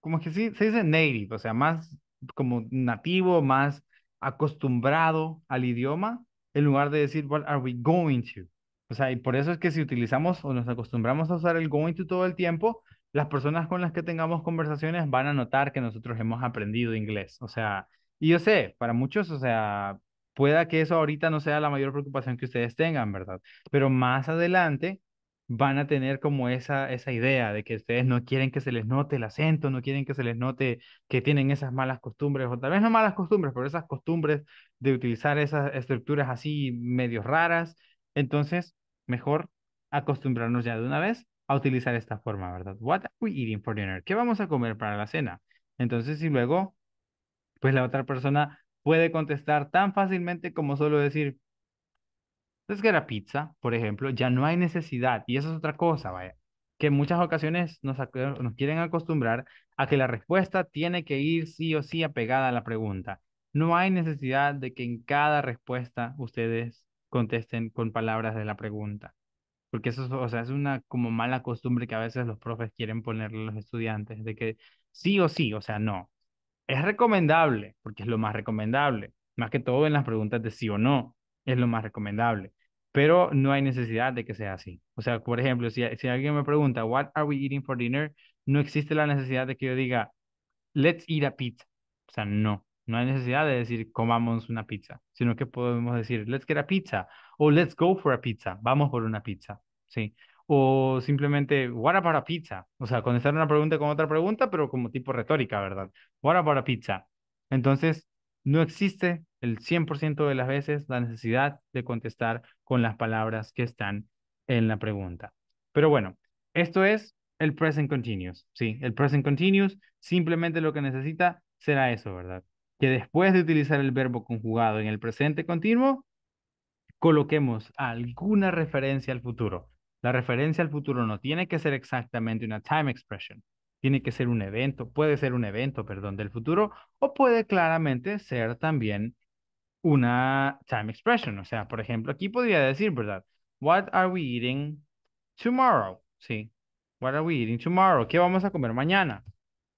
como es que sí, se dice native, o sea, más como nativo, más acostumbrado al idioma, en lugar de decir, what are we going to? O sea, y por eso es que si utilizamos o nos acostumbramos a usar el going to todo el tiempo, las personas con las que tengamos conversaciones van a notar que nosotros hemos aprendido inglés. O sea, y yo sé, para muchos, o sea, pueda que eso ahorita no sea la mayor preocupación que ustedes tengan, ¿verdad? Pero más adelante, van a tener como esa, esa idea de que ustedes no quieren que se les note el acento, no quieren que se les note que tienen esas malas costumbres, o tal vez no malas costumbres, pero esas costumbres de utilizar esas estructuras así medio raras. Entonces, mejor acostumbrarnos ya de una vez a utilizar esta forma, ¿verdad? What are we eating for dinner? ¿Qué vamos a comer para la cena? Entonces, y luego, pues la otra persona puede contestar tan fácilmente como solo decir, entonces, que la pizza, por ejemplo, ya no hay necesidad, y eso es otra cosa, vaya, que en muchas ocasiones nos, nos quieren acostumbrar a que la respuesta tiene que ir sí o sí apegada a la pregunta. No hay necesidad de que en cada respuesta ustedes contesten con palabras de la pregunta, porque eso o sea, es una como mala costumbre que a veces los profes quieren ponerle a los estudiantes, de que sí o sí, o sea, no. Es recomendable, porque es lo más recomendable, más que todo en las preguntas de sí o no, es lo más recomendable pero no hay necesidad de que sea así. O sea, por ejemplo, si, alguien me pregunta, what are we eating for dinner? No existe la necesidad de que yo diga, let's eat a pizza. O sea, no, no hay necesidad de decir comamos una pizza, sino que podemos decir, let's get a pizza o let's go for a pizza, vamos por una pizza, ¿sí? O simplemente, what about a pizza? O sea, contestar una pregunta con otra pregunta, pero como tipo retórica, ¿verdad? What about a pizza? Entonces, no existe el 100% de las veces la necesidad de contestar con las palabras que están en la pregunta. Pero bueno, esto es el present continuous. Sí, el present continuous simplemente lo que necesita será eso, ¿verdad? Que después de utilizar el verbo conjugado en el presente continuo, coloquemos alguna referencia al futuro. La referencia al futuro no tiene que ser exactamente una time expression. Tiene que ser un evento, puede ser un evento, perdón, del futuro o puede claramente ser también una time expression. O sea, por ejemplo, aquí podría decir, ¿verdad? What are we eating tomorrow? Sí. What are we eating tomorrow? ¿Qué vamos a comer mañana?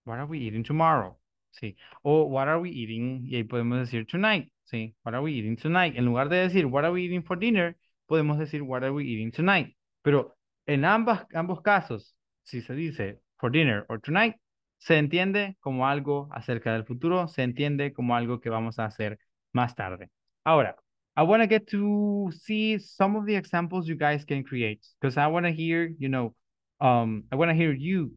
What are we eating tomorrow? Sí. O what are we eating? Y ahí podemos decir tonight. Sí. What are we eating tonight? En lugar de decir what are we eating for dinner, podemos decir what are we eating tonight. Pero en ambas, ambos casos, si se dice for dinner or tonight, se entiende como algo acerca del futuro, se entiende como algo que vamos a hacer más tarde. Ahora, I want to get to see some of the examples you guys can create because I want to hear, you know, um, I want to hear you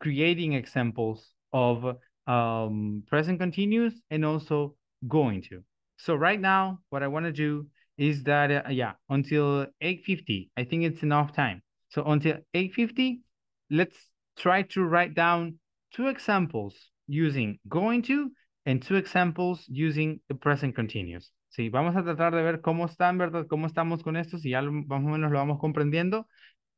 creating examples of um, present continuous and also going to. So right now, what I want to do is that, uh, yeah, until 8.50, I think it's enough time. So until 8.50, let's try to write down two examples using going to en two examples using the present continuous. Sí, vamos a tratar de ver cómo están, ¿verdad? Cómo estamos con esto, si ya más o menos lo vamos comprendiendo.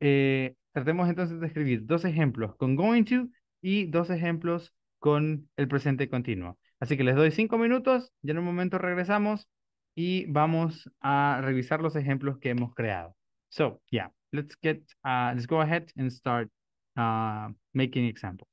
Eh, tratemos entonces de escribir dos ejemplos con going to y dos ejemplos con el presente continuo. Así que les doy cinco minutos, ya en un momento regresamos y vamos a revisar los ejemplos que hemos creado. So, yeah, let's get, uh, let's go ahead and start uh, making examples.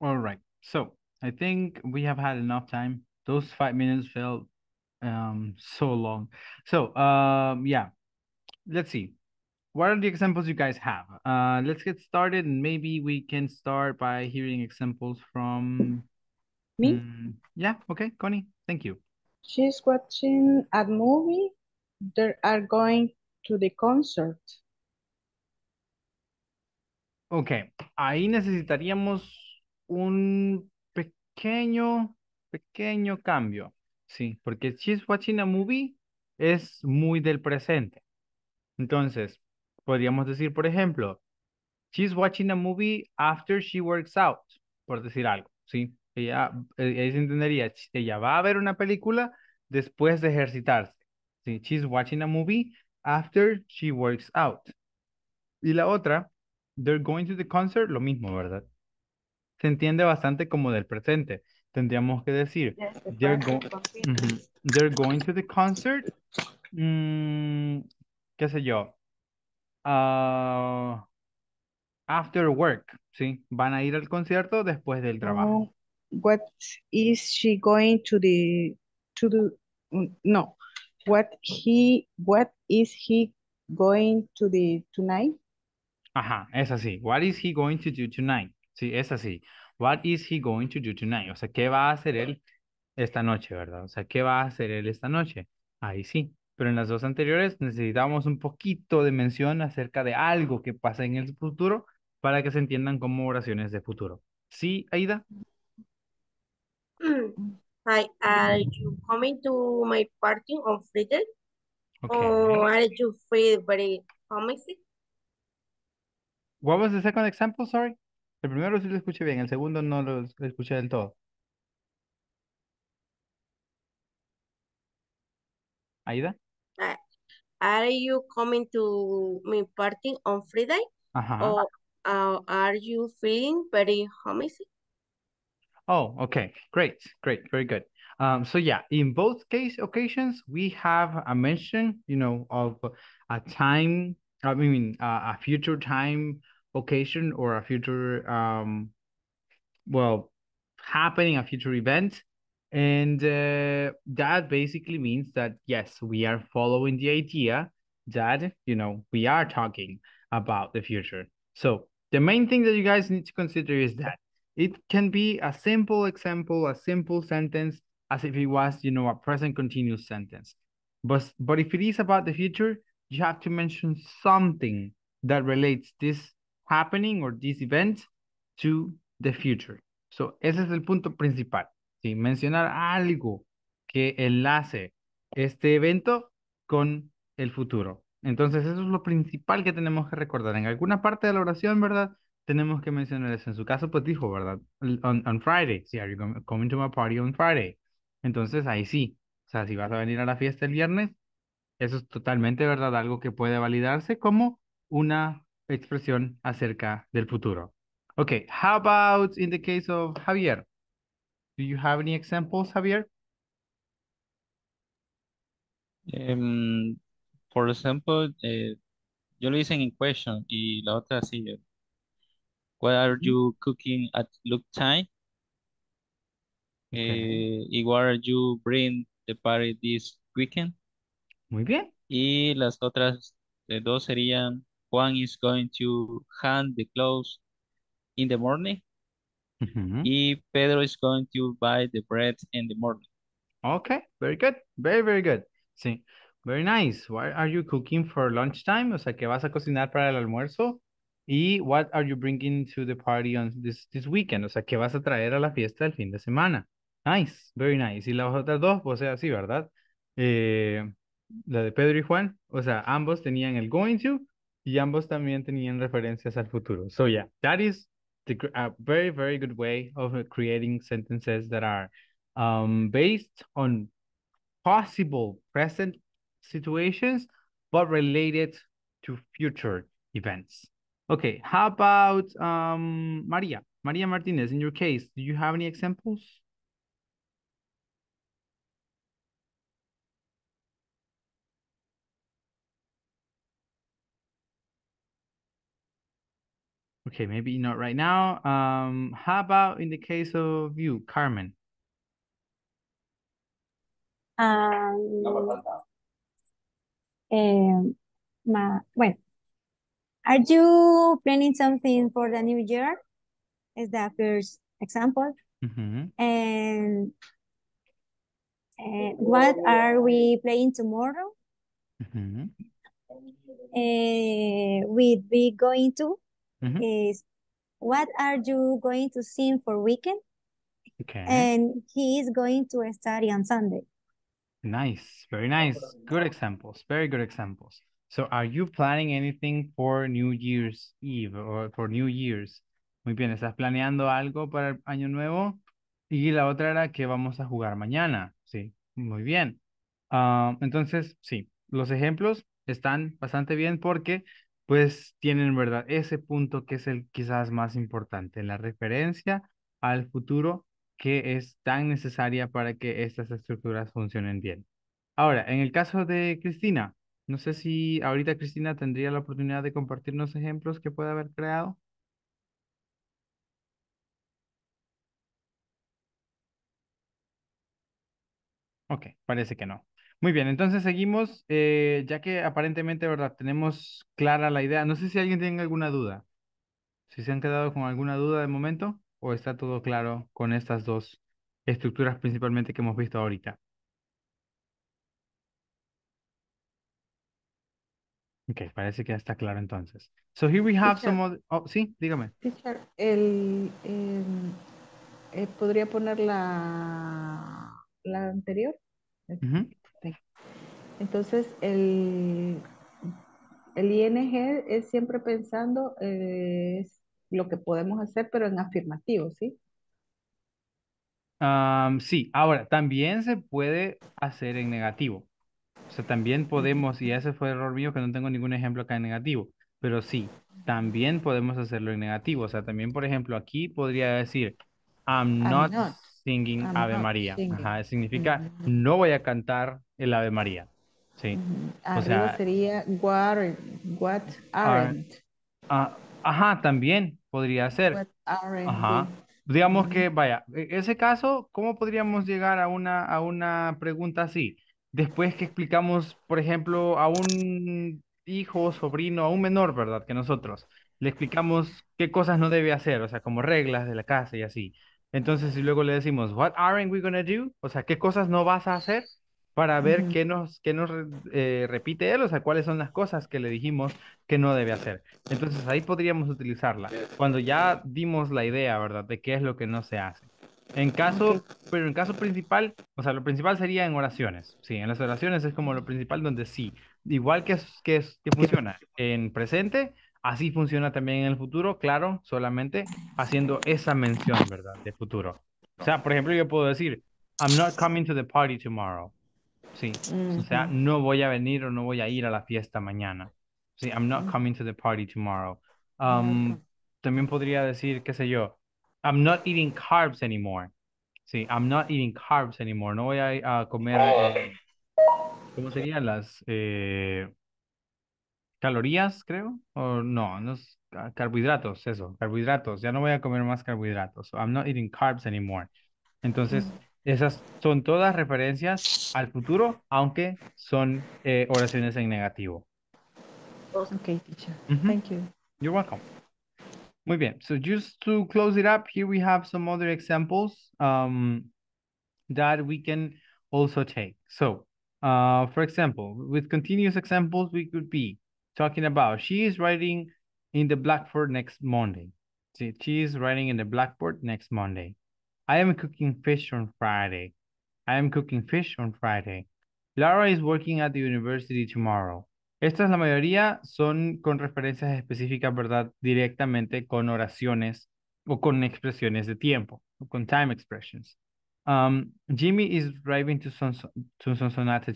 All right. So I think we have had enough time. Those five minutes felt um so long. So um yeah. Let's see. What are the examples you guys have? Uh let's get started and maybe we can start by hearing examples from me. Um, yeah, okay, Connie, thank you. She's watching a movie. They are going to the concert. Ok, ahí necesitaríamos un pequeño, pequeño cambio, sí, porque she's watching a movie es muy del presente. Entonces, podríamos decir, por ejemplo, she's watching a movie after she works out, por decir algo, sí. Ella, eh, ella entendería, ella va a ver una película después de ejercitarse. she's watching a movie after she works out. Y la otra, they're going to the concert, lo mismo, ¿verdad? se entiende bastante como del presente. Tendríamos que decir, they're, going to the concert, mm, qué sé yo, ah, after work, ¿sí? Van a ir al concierto después del trabajo. Oh, what is she going to the, to the, mm, no, what he, what is he going to the tonight? Ajá, es así. What is he going to do tonight? Sí, es así. What is he going to do tonight? O sea, ¿qué va a hacer él esta noche, verdad? O sea, ¿qué va a hacer él esta noche? Ahí sí. Pero en las dos anteriores necesitábamos un poquito de mención acerca de algo que pasa en el futuro para que se entiendan como oraciones de futuro. ¿Sí, Aida? Hi, are you coming to my party on Friday? Okay. Or are you free very What was the second example, sorry? El primero sí lo escuché bien, el segundo no lo escuché del todo. ¿Aida? Are you coming to my party on Friday? O Or uh, are you feeling very homesick? Oh, okay. Great, great, very good. Um, so yeah, in both case occasions, we have a mention, you know, of a time, I mean, a future time occasion or a future um well happening a future event and uh, that basically means that yes we are following the idea that you know we are talking about the future so the main thing that you guys need to consider is that it can be a simple example a simple sentence as if it was you know a present continuous sentence but but if it is about the future you have to mention something that relates this happening or this event to the future. So, ese es el punto principal. ¿sí? Mencionar algo que enlace este evento con el futuro. Entonces, eso es lo principal que tenemos que recordar. En alguna parte de la oración, ¿verdad? Tenemos que mencionar eso. En su caso, pues dijo, ¿verdad? On, on Friday. Sí, are you coming to my party on Friday? Entonces, ahí sí. O sea, si vas a venir a la fiesta el viernes, eso es totalmente, ¿verdad? Algo que puede validarse como una expresión acerca del futuro. Okay, how about in the case of Javier? Do you have any examples, Javier? Um, em, for example, eh, yo lo hice en question y la otra sí. Eh. What are you cooking at look time? Eh, y what are you bring the party this weekend? Muy bien. Y las otras dos serían Juan is going to hand the clothes in the morning. Y Pedro is going to buy the bread in the morning. Okay, very good. Very, very good. Sí. Very nice. Why are you cooking for lunchtime? O sea, que vas a cocinar para el almuerzo. Y what are you bringing to the party on this, this weekend? O sea, ¿qué vas a traer a la fiesta el fin de semana? Nice, very nice. Y las otras dos, o sea, sí, ¿verdad? Eh, la de Pedro y Juan, o sea, ambos tenían el going to y ambos también tenían referencias al futuro. So yeah, that is the, a very, very good way of creating sentences that are um, based on possible present situations, but related to future events. Okay, how about um, Maria? Maria Martinez, in your case, do you have any examples? Okay, maybe not right now. Um, how about in the case of you, Carmen? Um, um ma. Wait. are you planning something for the new year? Is that first example. Mm -hmm. And uh, what are we playing tomorrow? Mm -hmm. uh, eh, we would be going to is what are you going to sing for weekend? Okay. And he is going to study on Sunday. Nice, very nice. Good examples, very good examples. So are you planning anything for New Year's Eve or for New Year's? Muy bien, ¿estás planeando algo para el año nuevo? Y la otra era que vamos a jugar mañana. Sí, muy bien. Ah, entonces, sí, los ejemplos están bastante bien porque pues tienen, ¿verdad? Ese punto que es el quizás más importante, la referencia al futuro que es tan necesaria para que estas estructuras funcionen bien. Ahora, en el caso de Cristina, no sé si ahorita Cristina tendría la oportunidad de compartirnos ejemplos que puede haber creado. Ok, parece que no. Muy bien, entonces seguimos, eh, ya que aparentemente, ¿verdad? Tenemos clara la idea. No sé si alguien tiene alguna duda. Si se han quedado con alguna duda de momento o está todo claro con estas dos estructuras principalmente que hemos visto ahorita. Ok, parece que ya está claro entonces. So here we have some Oh, sí, dígame. el, em, eh, ¿podría poner la, anterior? Entonces, el, el ING es siempre pensando eh, lo que podemos hacer, pero en afirmativo, ¿sí? sí, ahora también se puede hacer en negativo. O sea, también podemos, y ese fue el error mío que no tengo ningún ejemplo acá en negativo, pero sí, también podemos hacerlo en negativo. O sea, también, por ejemplo, aquí podría decir, I'm, not, singing Ave María. Ajá, significa, mm. no voy a cantar el Ave María. Sí. o sería what, what aren't. Ah, ajá, también podría ser. What aren't. Ajá. Digamos que, vaya, e-, ese caso, ¿cómo podríamos llegar a una, a una pregunta así? Después que explicamos, por ejemplo, a un hijo, sobrino, a un menor, ¿verdad? Que nosotros le explicamos qué cosas no debe hacer, o sea, como reglas de la casa y así. Entonces, si luego le decimos, what aren't we gonna do? O sea, ¿qué cosas no vas a hacer? para ver qué nos, qué nos eh, repite él, o sea, cuáles son las cosas que le dijimos que no debe hacer. Entonces ahí podríamos utilizarla, cuando ya dimos la idea, ¿verdad?, de qué es lo que no se hace. En caso, pero en caso principal, o sea, lo principal sería en oraciones. Sí, en las oraciones es como lo principal donde sí, igual que, que, que funciona en presente, así funciona también en el futuro, claro, solamente haciendo esa mención, ¿verdad?, de futuro. O sea, por ejemplo, yo puedo decir, I'm not coming to the party tomorrow. Sí. O sea, no voy a venir o no voy a ir a la fiesta mañana. Sí, I'm not coming to the party tomorrow. Um, también podría decir, qué sé yo, I'm not eating carbs anymore. Sí, I'm not eating carbs anymore. No voy a, comer, eh, ¿cómo serían las eh, calorías, creo? O no, no es, ah, carbohidratos, eso, carbohidratos. Ya no voy a comer más carbohidratos. So I'm not eating carbs anymore. Entonces, Esas son todas referencias al futuro, aunque son eh, oraciones en negativo. Okay, teacher. Mm -hmm. Thank you. You're welcome. Muy bien. So just to close it up, here we have some other examples um, that we can also take. So, uh, for example, with continuous examples, we could be talking about she is writing in the blackboard next Monday. She, she is writing in the blackboard next Monday. I am cooking fish on Friday. I am cooking fish on Friday. Laura is working at the university tomorrow. Estas la mayoría son con referencias específicas, ¿verdad? Directamente con oraciones o con expresiones de tiempo, o con time expressions. Um, Jimmy is driving to, Son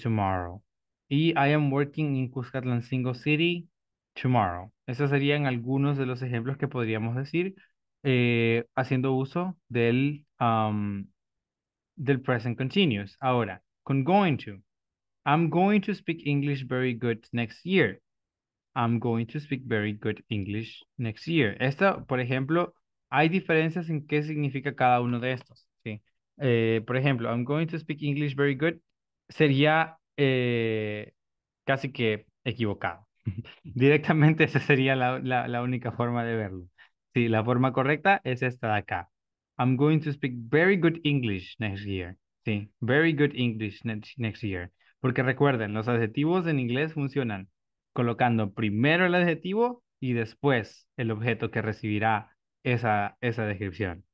tomorrow. Y I am working in Singo City tomorrow. Esos serían algunos de los ejemplos que podríamos decir eh, haciendo uso del um, del present continuous. Ahora, con going to. I'm going to speak English very good next year. I'm going to speak very good English next year. Esta, por ejemplo, hay diferencias en qué significa cada uno de estos. ¿sí? Eh, por ejemplo, I'm going to speak English very good sería eh, casi que equivocado. Directamente esa sería la, única forma de verlo. Sí, la forma correcta es esta de acá. I'm going to speak very good English next year. Sí, very good English next, next year. Porque recuerden, los adjetivos en inglés funcionan colocando primero el adjetivo y después el objeto que recibirá esa, esa descripción.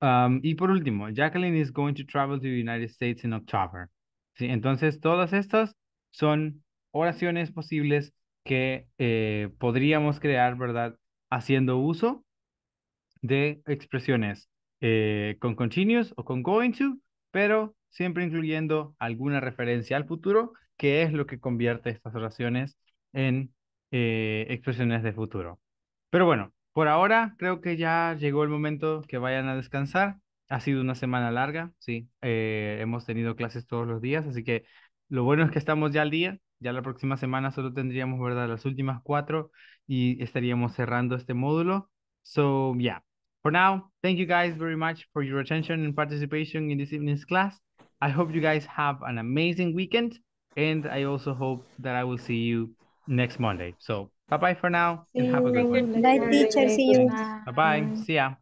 Um, y por último, Jacqueline is going to travel to the United States in October. Sí, entonces, todas estas son oraciones posibles que eh, podríamos crear, ¿verdad? Haciendo uso de expresiones eh, con continuous o con going to, pero siempre incluyendo alguna referencia al futuro, que es lo que convierte estas oraciones en eh, expresiones de futuro. Pero bueno, por ahora creo que ya llegó el momento que vayan a descansar. Ha sido una semana larga, sí. Eh, hemos tenido clases todos los días, así que lo bueno es que estamos ya al día. Ya la próxima semana solo tendríamos, ¿verdad?, las últimas cuatro y estaríamos cerrando este módulo. So, ya. For now, thank you guys very much for your attention and participation in this evening's class. I hope you guys have an amazing weekend. And I also hope that I will see you next Monday. So bye-bye for now see and have a good one. Bye, teacher. See you. Bye-bye. See ya.